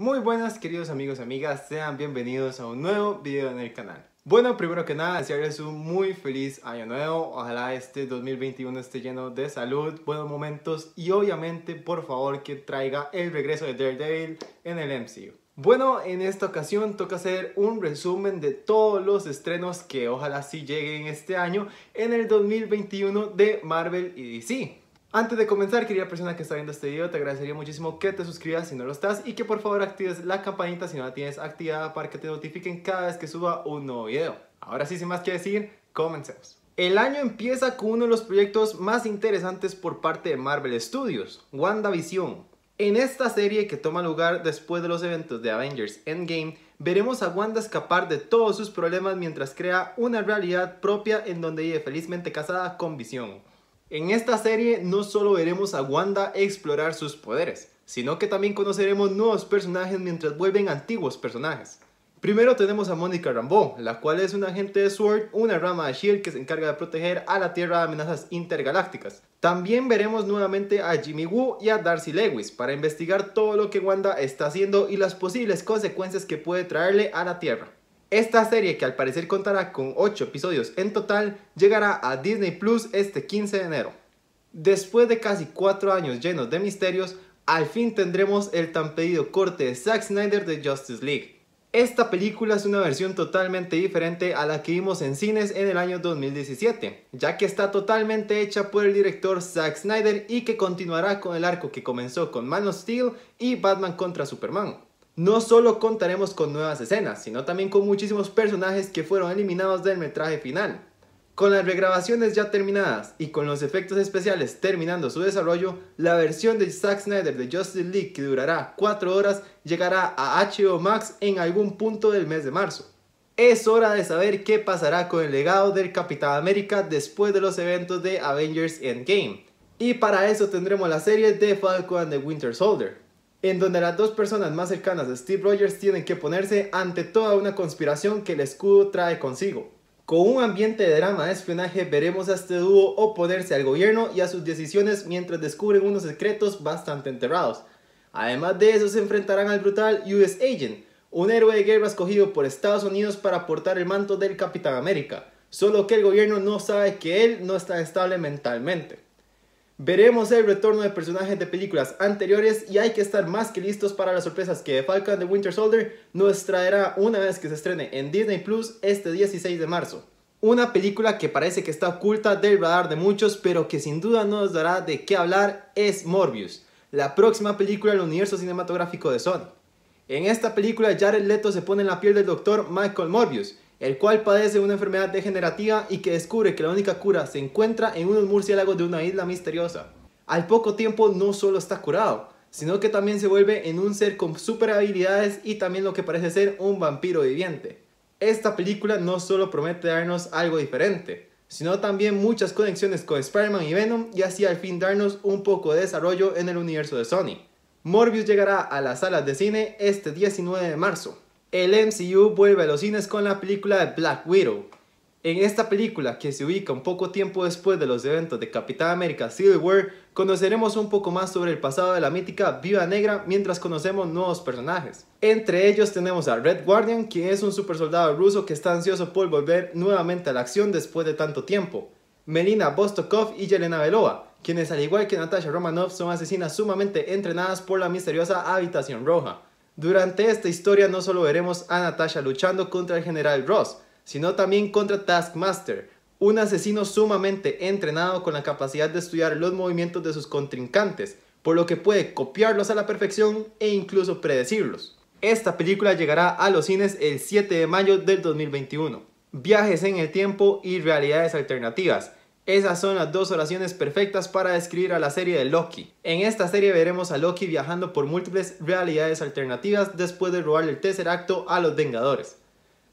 Muy buenas queridos amigos y amigas, sean bienvenidos a un nuevo video en el canal. Bueno, primero que nada, desearles un muy feliz año nuevo. Ojalá este 2021 esté lleno de salud, buenos momentos y obviamente, por favor, que traiga el regreso de Daredevil en el MCU. Bueno, en esta ocasión toca hacer un resumen de todos los estrenos que ojalá sí lleguen este año en el 2021 de Marvel y DC. Antes de comenzar, querida persona que está viendo este video, te agradecería muchísimo que te suscribas si no lo estás y que por favor actives la campanita si no la tienes activada para que te notifiquen cada vez que suba un nuevo video. Ahora sí, sin más que decir, comencemos. El año empieza con uno de los proyectos más interesantes por parte de Marvel Studios, WandaVision. En esta serie que toma lugar después de los eventos de Avengers Endgame, veremos a Wanda escapar de todos sus problemas mientras crea una realidad propia en donde vive felizmente casada con Vision. En esta serie no solo veremos a Wanda explorar sus poderes, sino que también conoceremos nuevos personajes mientras vuelven antiguos personajes. Primero tenemos a Mónica Rambeau, la cual es un agente de SWORD, una rama de SHIELD que se encarga de proteger a la Tierra de amenazas intergalácticas. También veremos nuevamente a Jimmy Woo y a Darcy Lewis para investigar todo lo que Wanda está haciendo y las posibles consecuencias que puede traerle a la Tierra. Esta serie, que al parecer contará con 8 episodios en total, llegará a Disney Plus este 15 de enero. Después de casi 4 años llenos de misterios, al fin tendremos el tan pedido corte de Zack Snyder de Justice League. Esta película es una versión totalmente diferente a la que vimos en cines en el año 2017, ya que está totalmente hecha por el director Zack Snyder y que continuará con el arco que comenzó con Man of Steel y Batman contra Superman no solo contaremos con nuevas escenas, sino también con muchísimos personajes que fueron eliminados del metraje final. Con las regrabaciones ya terminadas y con los efectos especiales terminando su desarrollo, la versión de Zack Snyder de Justice League que durará 4 horas llegará a HBO Max en algún punto del mes de marzo. Es hora de saber qué pasará con el legado del Capitán América después de los eventos de Avengers Endgame. Y para eso tendremos la serie de Falcon and the Winter Soldier, en donde las dos personas más cercanas a Steve Rogers tienen que ponerse ante toda una conspiración que el escudo trae consigo. Con un ambiente de drama de espionaje veremos a este dúo oponerse al gobierno y a sus decisiones mientras descubren unos secretos bastante enterrados. Además de eso se enfrentarán al brutal US Agent, un héroe de guerra escogido por Estados Unidos para portar el manto del Capitán América, solo que el gobierno no sabe que él no está estable mentalmente. Veremos el retorno de personajes de películas anteriores y hay que estar más que listos para las sorpresas que Falcon de Winter Soldier nos traerá una vez que se estrene en Disney Plus este 16 de marzo. Una película que parece que está oculta del radar de muchos, pero que sin duda nos dará de qué hablar es Morbius, la próxima película del universo cinematográfico de Sony. En esta película Jared Leto se pone en la piel del doctor Michael Morbius, el cual padece una enfermedad degenerativa y que descubre que la única cura se encuentra en unos murciélagos de una isla misteriosa. Al poco tiempo no solo está curado, sino que también se vuelve en un ser con super habilidades y también lo que parece ser un vampiro viviente. Esta película no solo promete darnos algo diferente, sino también muchas conexiones con Spider-Man y Venom y así al fin darnos un poco de desarrollo en el universo de Sony. Morbius llegará a las salas de cine este 19 de marzo. El MCU vuelve a los cines con la película de Black Widow. En esta película, que se ubica un poco tiempo después de los eventos de Capitán América Civil War, conoceremos un poco más sobre el pasado de la mítica Viva Negra mientras conocemos nuevos personajes. Entre ellos tenemos a Red Guardian, quien es un supersoldado ruso que está ansioso por volver nuevamente a la acción después de tanto tiempo. Melina Bostokov y Yelena Belova, quienes al igual que Natasha Romanoff son asesinas sumamente entrenadas por la misteriosa Habitación Roja. Durante esta historia no solo veremos a Natasha luchando contra el general Ross, sino también contra Taskmaster, un asesino sumamente entrenado con la capacidad de estudiar los movimientos de sus contrincantes, por lo que puede copiarlos a la perfección e incluso predecirlos. Esta película llegará a los cines el 7 de mayo del 2021. Viajes en el tiempo y realidades alternativas esas son las dos oraciones perfectas para describir a la serie de Loki. En esta serie veremos a Loki viajando por múltiples realidades alternativas después de robar el tercer acto a los Vengadores.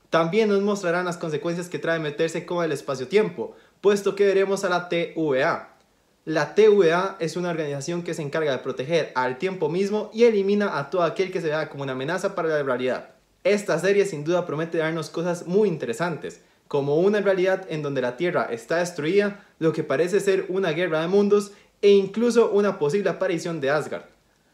También nos mostrarán las consecuencias que trae meterse con el espacio-tiempo, puesto que veremos a la TVA. La TVA es una organización que se encarga de proteger al tiempo mismo y elimina a todo aquel que se vea como una amenaza para la realidad. Esta serie sin duda promete darnos cosas muy interesantes, como una realidad en donde la Tierra está destruida, lo que parece ser una guerra de mundos e incluso una posible aparición de Asgard.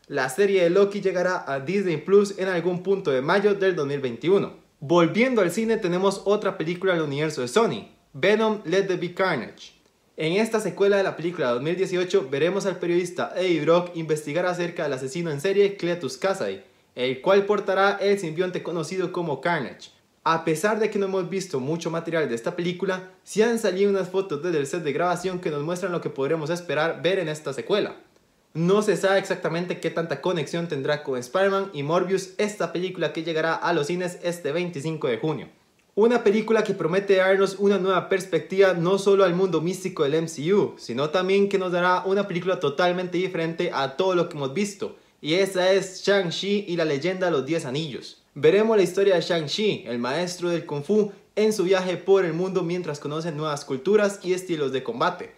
La serie de Loki llegará a Disney Plus en algún punto de mayo del 2021. Volviendo al cine tenemos otra película del universo de Sony, Venom Let There Be Carnage. En esta secuela de la película de 2018 veremos al periodista Eddie Brock investigar acerca del asesino en serie Cletus Kasady el cual portará el simbionte conocido como Carnage, a pesar de que no hemos visto mucho material de esta película, sí han salido unas fotos desde el set de grabación que nos muestran lo que podremos esperar ver en esta secuela. No se sabe exactamente qué tanta conexión tendrá con Spider-Man y Morbius esta película que llegará a los cines este 25 de junio. Una película que promete darnos una nueva perspectiva no solo al mundo místico del MCU, sino también que nos dará una película totalmente diferente a todo lo que hemos visto y esa es Shang-Chi y la leyenda de los 10 anillos. Veremos la historia de Shang-Chi, el maestro del kung fu, en su viaje por el mundo mientras conoce nuevas culturas y estilos de combate.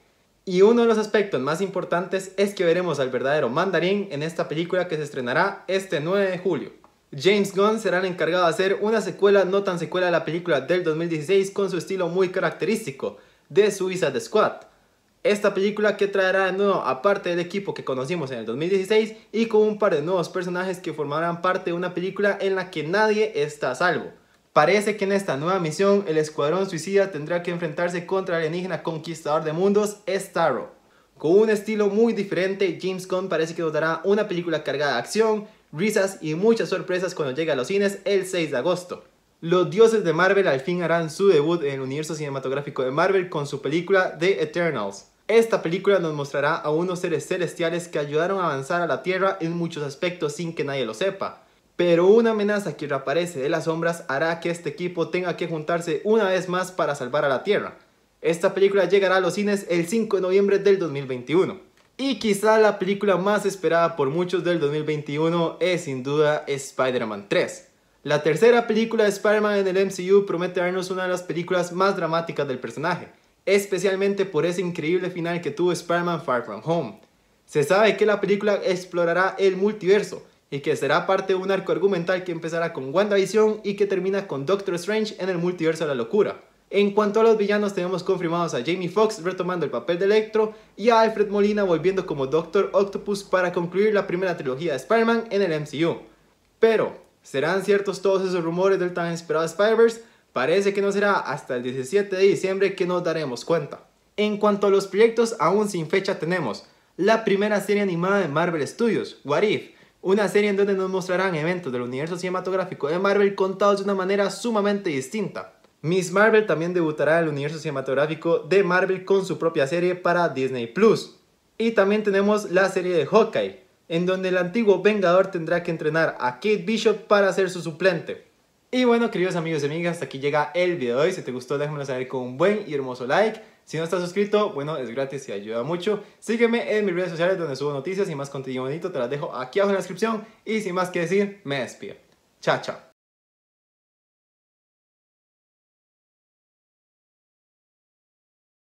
Y uno de los aspectos más importantes es que veremos al verdadero mandarín en esta película que se estrenará este 9 de julio. James Gunn será el encargado de hacer una secuela no tan secuela de la película del 2016 con su estilo muy característico, de Suicide Squad. Esta película que traerá de nuevo a parte del equipo que conocimos en el 2016 y con un par de nuevos personajes que formarán parte de una película en la que nadie está a salvo. Parece que en esta nueva misión el escuadrón suicida tendrá que enfrentarse contra el alienígena conquistador de mundos Starro. Con un estilo muy diferente, James Gunn parece que nos dará una película cargada de acción, risas y muchas sorpresas cuando llegue a los cines el 6 de agosto. Los dioses de Marvel al fin harán su debut en el universo cinematográfico de Marvel con su película The Eternals. Esta película nos mostrará a unos seres celestiales que ayudaron a avanzar a la Tierra en muchos aspectos sin que nadie lo sepa. Pero una amenaza que reaparece de las sombras hará que este equipo tenga que juntarse una vez más para salvar a la Tierra. Esta película llegará a los cines el 5 de noviembre del 2021. Y quizá la película más esperada por muchos del 2021 es sin duda Spider-Man 3. La tercera película de Spider-Man en el MCU promete darnos una de las películas más dramáticas del personaje especialmente por ese increíble final que tuvo Spider-Man Far From Home. Se sabe que la película explorará el multiverso y que será parte de un arco argumental que empezará con WandaVision y que termina con Doctor Strange en el multiverso de la locura. En cuanto a los villanos tenemos confirmados a Jamie Foxx retomando el papel de Electro y a Alfred Molina volviendo como Doctor Octopus para concluir la primera trilogía de Spider-Man en el MCU. Pero, ¿serán ciertos todos esos rumores del tan esperado Spider-Verse? Parece que no será hasta el 17 de diciembre que nos daremos cuenta. En cuanto a los proyectos aún sin fecha tenemos la primera serie animada de Marvel Studios, What If, una serie en donde nos mostrarán eventos del universo cinematográfico de Marvel contados de una manera sumamente distinta. Miss Marvel también debutará en el universo cinematográfico de Marvel con su propia serie para Disney Plus. Y también tenemos la serie de Hawkeye, en donde el antiguo Vengador tendrá que entrenar a Kate Bishop para ser su suplente. Y bueno, queridos amigos y amigas, hasta aquí llega el video de hoy. Si te gustó, déjamelo saber con un buen y hermoso like. Si no estás suscrito, bueno, es gratis y ayuda mucho. Sígueme en mis redes sociales donde subo noticias y más contenido bonito. Te las dejo aquí abajo en la descripción. Y sin más que decir, me despido. Chao, chao.